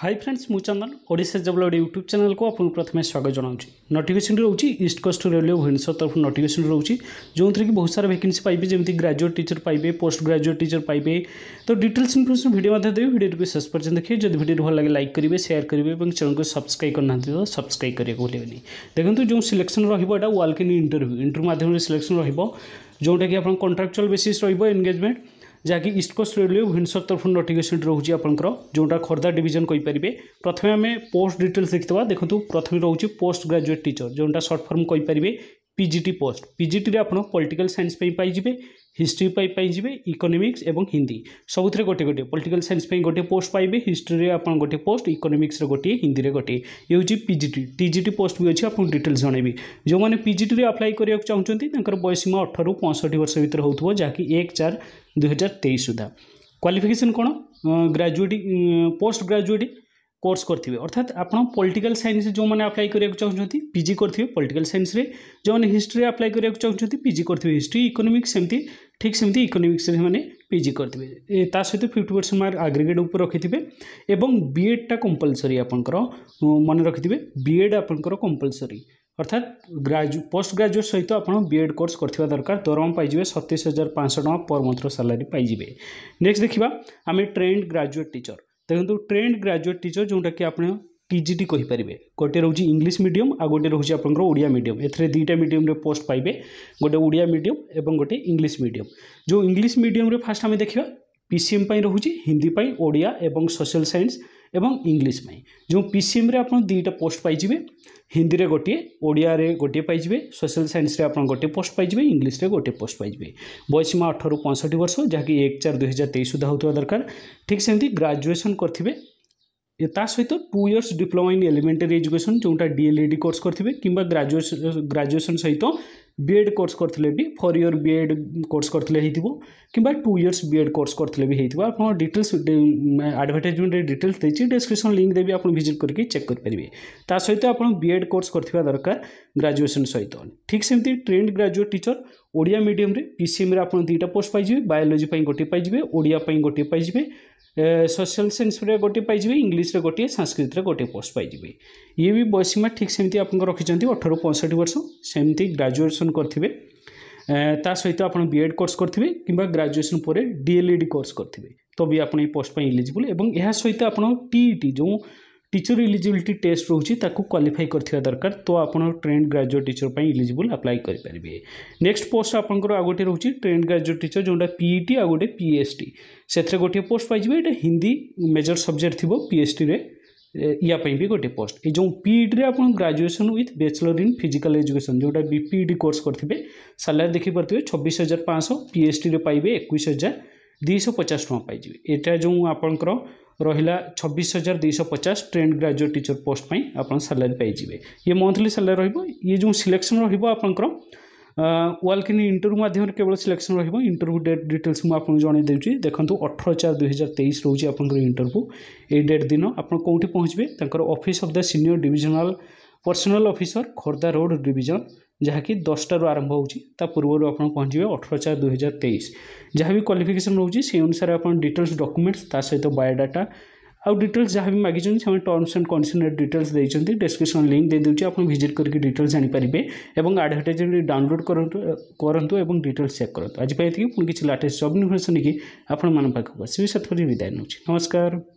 हाय friends मुंदन ओडा जबलवर्ड यूट्यूब चैनल को आपको प्रथम स्वागत जनाऊँ नोटिकेशन रोचे ईस्ट कोस्ट रेलवे भुवनेश्वर तरफ नोटिकेशन रोज जो थी बहुत सारा भैके पाइबे जमी ग्रेजुएट टीचर पाइबे पोस्ट ग्राजुएट टीचर पाए तो डिटेल्स इनफर्मेशन भिडियो मैं देवी भिडियो को शेष पर्यटन देखिए जब भिडियो भल लगे लाइक करेंगे सेयार करेंगे और चैनल को सब्सक्राइब करना तो सब्सक्राइब करेंगे बोलें देखो जो सिलेक्शन रोटा वाल्क इन इंटरव्यू इंटरव्यू मध्यम सिलेक्शन रोटा कि आप कंट्राक्चुआल बेसीस रेजमेंट जहाँकि ईस्ट कोस्ट रेलवे भुवनेश्वर तरफ नोटिकेसन रोचे आपंकर जोटा खोर्धा डिजन कहींपरेंगे प्रथम आम पोस्ट डिटेल्स देखते देखो प्रथम रोचे पोस्ट ग्राजुएट टीचर जोटा सर्ट कहीपरेंगे পিজিটি পোস্ট পিজিটিরে আপনার পলিটিকাল সাইন্স পাইবে হিস্ট্রি পাইবে ইকোনোমিক্স এবং হিন্দি সবুথে গোটে গোটে পলিটিকাল সাইন্স গোটে পোস্ট পাইবে হিস্ট্রি আপনার গোটে পোস্ট ইকোনোমিক্সর গোটিয়ে হিন্দি গোটিয়ে ইয়ে হচ্ছে পিজিটি টিজিটি পোস্ট বি অছি আপনার ডিটেলস জনাইবি যে পিজিটি আপ্লাই করা চাহুমান তাঁর বয়সীমা অঠর পঁয়ষঠি বর্ষ ভিতরে হোক যা কি এক চার দুই হাজার তেইশ সুদ্ধা କ୍ୱାଲିଫିକେସନ୍ କ'ଣ ଗ୍ରାଜୁଏଟ୍ ପୋଷ୍ଟ ଗ୍ରାଜୁଏଟ୍ कोर्स करेंगे अर्थात आपन पॉलिटिकल साइंस जो मैंने अप्लाई करके चाहूँ पिजी करेंगे पॉलिटिकल साइंस रे जो मैंने हिस्ट्री अप्लाई करके चाहूँ पिजी करेंगे हिस्ट्री इकोनोमिक्स सेमती ठीक सेमती इकोनोमिक्स मैंने पिजी करेंगे सहित फिफ्टी परसेंट मार्क आग्रिगेड उप रखिथे और टा कंपलसरी आप मन रखी थे एड आप कंपलसरी अर्थात ग्राजु पोस्ट ग्राजुएट सहित आपएड कोर्स कर दरकार दरमा पाइबे सतैश हजार पाँच सौ टाँग पर मंथ्र सालरी पाइबे नेक्स्ट देखा आम ट्रेन ग्राजुएट टीचर देखो ट्रेंड ग्राजुएट टीचर जोटा कि आप टीजी कही पारे गोटे रोचे इंग्लीश मीडियम आ गोटे रोचे आपड़िया मीडियम एथे दुईटा मीडियम पोस्ट पाए गोटे ओडिया मीडियम और गोटे इंग्लीश मीडियम जो इंग्लीश मीडियम फास्ट आम देखा पीसीएम रोचे हिंदी ओडिया और सोशल सैंस एवं इंग्लीश में जो पीसीएम रे आपन पोस्ट पाई हिंदी में गोटे ओडिया गोटे पाई सोशल साइंस रे गोटे पोस्ट पाई इंग्लीश रे गोटे पोस्ट पाई बयसीमा अठर पंसठ वर्ष जहाँकि एक चार दुई हजार तेईस सुधा होता दरकार ठीक से ग्राजुएसन करेंगे ता सहित two years diploma in elementary education जोटा डीएलईडी कोर्स करेंगे कि ग्राजुएस ग्राजुएसन सहित बीएड कोर्स करते भी फोर इयर बीएड कोर्स करते हो कि टू इयर्स बीएड कोर्स करते भी आपको डिटेल्स आडभटाइजमेंट डिटेल्स देती डिस्क्रिप्सन लिंक देवी आप भिजिट करके चेक करेंगे ता सहित आप बीएड कोर्स करवा दरकार ग्राजुएसन सहित ठीक सेमती ट्रेंड ग्राजुएट टीचर ଓଡ଼ିଆ ମିଡ଼ିୟମ୍ରେ ପିସିଏମ୍ରେ ଆପଣ ଦୁଇଟା ପୋଷ୍ଟ ପାଇଯିବେ ବାୟୋଲୋଜି ପାଇଁ ଗୋଟିଏ ପାଇଯିବେ ଓଡ଼ିଆ ପାଇଁ ଗୋଟିଏ ପାଇଯିବେ ସୋସିଆଲ୍ ସାଇନ୍ସରେ ଗୋଟିଏ ପାଇଯିବେ ଇଂଲିଶରେ ଗୋଟିଏ ସାଂସ୍କୃତିରେ ଗୋଟିଏ ପୋଷ୍ଟ ପାଇଯିବେ ଇଏ ବି ବୟସୀମା ଠିକ୍ ସେମିତି ଆପଣଙ୍କ ରଖିଛନ୍ତି ଅଠରରୁ ପଞ୍ଚଷଠି ବର୍ଷ ସେମିତି ଗ୍ରାଜୁଏସନ୍ କରିଥିବେ ତା ସହିତ ଆପଣ ବିଏଡ଼୍ କୋର୍ସ କରିଥିବେ କିମ୍ବା ଗ୍ରାଜୁଏସନ୍ ପରେ ଡିଏଲ୍ଇଡ଼ି କୋର୍ସ କରିଥିବେ ତ ବି ଆପଣ ଏହି ପୋଷ୍ଟ ପାଇଁ ଇଲିଜିବୁଲ୍ ଏବଂ ଏହା ସହିତ ଆପଣ ଟିଇଟି ଯେଉଁ টিচর ইলিজিবিলিটি টেস্ট রয়েছে তাকে কোয়ালিফাই করা দরকার তো আপনার trained graduate teacher eligible apply করে পারবে নেক্সট পোস্ট আপনার আউ গোটে রয়েছে ট্রেন্ড গ্রাজুয়েট টিচর যেটা পিইটি আউ গোটে পিএসটি সেথে গোটিয়ে পোস্ট পাইবে এটা হিন্দি মেজর সবজেক্ট থাকবে পিএসটি রে या भी गोटे पोस्ट ये जो पीईटी आप graduation with bachelor in physical education जोटा बीपीईटी कोर्स करेंगे सालारी देखिए छब्बीस हजार पाँच पीएचडी पाइबे एक हजार ଦୁଇଶହ ପଚାଶ ଟଙ୍କା ପାଇଯିବେ ଏଇଟା ଯେଉଁ ଆପଣଙ୍କର ରହିଲା ଛବିଶ ହଜାର ଦୁଇଶହ ପଚାଶ ଟ୍ରେଣ୍ଡ ଗ୍ରାଜୁଏଟ୍ ଟିଚର୍ ପୋଷ୍ଟ ପାଇଁ ଆପଣ ସାଲାରୀ ପାଇଯିବେ ଇଏ ମନ୍ଥଲି ସାଲାରୀ ରହିବ ଇଏ ଯେଉଁ ସିଲେକ୍ସନ୍ ରହିବ ଆପଣଙ୍କର ୱାଲ୍କିନ୍ ଇଣ୍ଟରଭ୍ୟୁ ମାଧ୍ୟମରେ କେବଳ ସିଲେକ୍ସନ୍ ରହିବ ଇଣ୍ଟରଭ୍ୟୁ ଡେଟ୍ ଡିଟେଲ୍ସ ମୁଁ ଆପଣଙ୍କୁ ଜଣାଇ ଦେଉଛି ଦେଖନ୍ତୁ ଅଠର ଚାର ଦୁଇହଜାର ତେଇଶ ରହୁଛି ଆପଣଙ୍କର ଇଣ୍ଟରଭ୍ୟୁ ଏଇ ଡେଟ୍ ଦିନ ଆପଣ କେଉଁଠି ପହଞ୍ଚିବେ ତାଙ୍କର office of the senior divisional personnel officer Khordha road division ଯାହାକି ଦଶଟାରୁ ଆରମ୍ଭ ହେଉଛି ତା ପୂର୍ବରୁ ଆପଣ ପହଞ୍ଚିବେ ଅଠର ଚାରି ଦୁଇହଜାର ତେଇଶ ଯାହା ବି କ୍ୱାଲିଫିକେସନ୍ ରହୁଛି ସେଇ ଅନୁସାରେ ଆପଣ ଡିଟେଲ୍ସ ଡକ୍ୟୁମେଣ୍ଟସ୍ ତା ସହିତ ବାୟୋଡାଟା ଆଉ ଡିଟେଲ୍ସ ଯାହା ବି ମାଗିଛନ୍ତି ସେମାନେ ଟର୍ମସ୍ ଆଣ୍ଡ କଣ୍ଡିସନ୍ରେ ଡିଟେଲ୍ସ ଦେଇଛନ୍ତି ଡେସ୍କ୍ରିପସନ୍ ଲିଙ୍କ୍ ଦେଇଦେଉଛି ଆପଣ ଭିଜିଟ୍ କରିକି ଡିଟେଲ୍ସ ଜାଣିପାରିବେ ଏବଂ ଆଡ଼ଭର୍ଟାଇଜ୍ ଡାଉନଲୋଡ଼୍ କରନ୍ତୁ କରନ୍ତୁ ଏବଂ ଡିଟେଲ୍ସ ଚେକ୍ କରନ୍ତୁ ଆଜି ପାଇଁ ଏତିକି ପୁଣି କିଛି ଲାଟେଷ୍ଟ ଜବ୍ ଇନଫର୍ମେସନ୍ ନେଇକି ଆପଣମାନଙ୍କ ପାଖକୁ ଆସିବି ସେଥିପ୍ରତି ବିଦାୟ ନେଉଛି ନମସ୍କାର